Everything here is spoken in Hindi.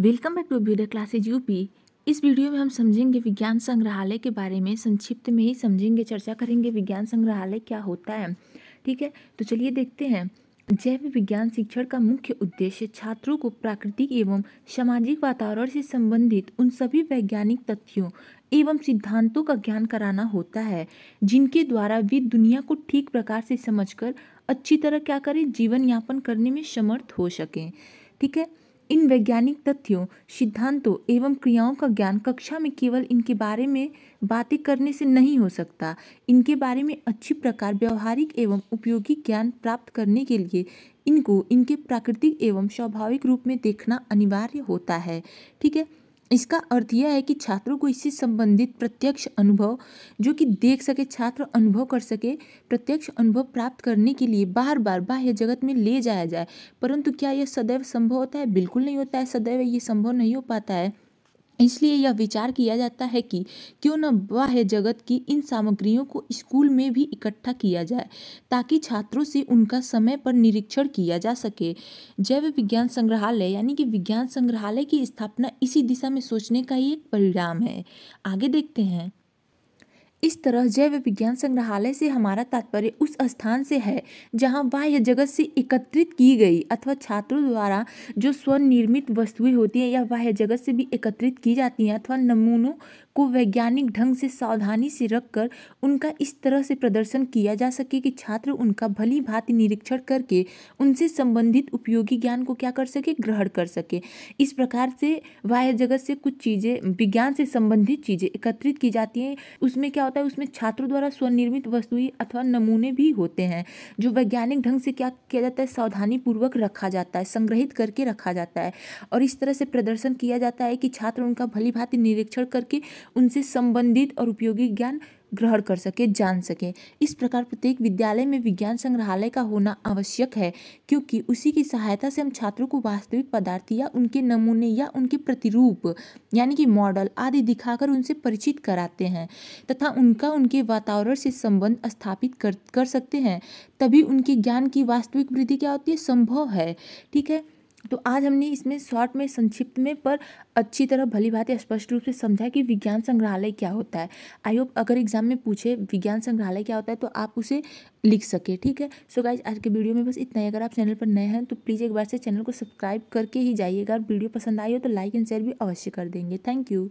welcome back to video classes UP इस वीडियो में हम समझेंगे विज्ञान संग्रहालय के बारे में संक्षिप्त में ही समझेंगे चर्चा करेंगे विज्ञान संग्रहालय क्या होता है ठीक है तो चलिए देखते हैं जैव विज्ञान शिक्षण का मुख्य उद्देश्य छात्रों को प्राकृतिक एवं सामाजिक वातावरण से संबंधित उन सभी वैज्ञानिक तथ्यों एवं सिद्धांतों का ज्ञान कराना होता है जिनके द्वारा वे दुनिया को ठीक प्रकार से समझकर अच्छी तरह क्या करें जीवन यापन करने में समर्थ हो सकें ठीक है इन वैज्ञानिक तथ्यों सिद्धांतों एवं क्रियाओं का ज्ञान कक्षा में केवल इनके बारे में बातें करने से नहीं हो सकता इनके बारे में अच्छी प्रकार व्यवहारिक एवं उपयोगी ज्ञान प्राप्त करने के लिए इनको इनके प्राकृतिक एवं स्वाभाविक रूप में देखना अनिवार्य होता है ठीक है इसका अर्थ यह है कि छात्रों को इससे संबंधित प्रत्यक्ष अनुभव जो कि देख सके छात्र अनुभव कर सके प्रत्यक्ष अनुभव प्राप्त करने के लिए बार बार बाह्य जगत में ले जाया जाए परंतु क्या यह सदैव संभव होता है बिल्कुल नहीं होता है सदैव ये संभव नहीं हो पाता है इसलिए यह विचार किया जाता है कि क्यों न बाह्य जगत की इन सामग्रियों को स्कूल में भी इकट्ठा किया जाए ताकि छात्रों से उनका समय पर निरीक्षण किया जा सके जैव विज्ञान संग्रहालय यानी कि विज्ञान संग्रहालय की स्थापना इसी दिशा में सोचने का ही एक परिणाम है आगे देखते हैं इस तरह जैव विज्ञान संग्रहालय से हमारा तात्पर्य उस स्थान से है जहाँ बाह्य जगत से एकत्रित की गई अथवा छात्रों द्वारा जो स्वनिर्मित वस्तुएं होती हैं या बाह्य जगत से भी एकत्रित की जाती हैं अथवा नमूनों को वैज्ञानिक ढंग से सावधानी से रखकर उनका इस तरह से प्रदर्शन किया जा सके कि छात्र उनका भली भांति निरीक्षण करके उनसे संबंधित उपयोगी ज्ञान को क्या कर सके ग्रहण कर सके इस प्रकार से बाह्य जगत से कुछ चीज़ें विज्ञान से संबंधित चीज़ें एकत्रित की जाती हैं उसमें क्या होता है उसमें छात्रों द्वारा स्वनिर्मित वस्तुएं अथवा नमूने भी होते हैं जो वैज्ञानिक ढंग से क्या किया जाता है सावधानीपूर्वक रखा जाता है संग्रहित करके रखा जाता है और इस तरह से प्रदर्शन किया जाता है कि छात्र उनका भली भांति निरीक्षण करके उनसे संबंधित और उपयोगी ज्ञान ग्रहण कर सके जान सके इस प्रकार प्रत्येक विद्यालय में विज्ञान संग्रहालय का होना आवश्यक है क्योंकि उसी की सहायता से हम छात्रों को वास्तविक पदार्थ या उनके नमूने या उनके प्रतिरूप यानी कि मॉडल आदि दिखाकर उनसे परिचित कराते हैं तथा उनका उनके वातावरण से संबंध स्थापित कर कर सकते हैं तभी उनके ज्ञान की वास्तविक वृद्धि क्या होती है संभव है ठीक है तो आज हमने इसमें शॉर्ट में संक्षिप्त में पर अच्छी तरह भली भांति स्पष्ट रूप से समझा कि विज्ञान संग्रहालय क्या होता है आई होप अगर एग्जाम में पूछे विज्ञान संग्रहालय क्या होता है तो आप उसे लिख सके ठीक है सो so गाइज आज के वीडियो में बस इतना ही अगर आप चैनल पर नए हैं तो प्लीज़ एक बार से चैनल को सब्सक्राइब करके ही जाइएगा वीडियो पसंद आई हो तो लाइक एंड शेयर भी अवश्य कर देंगे थैंक यू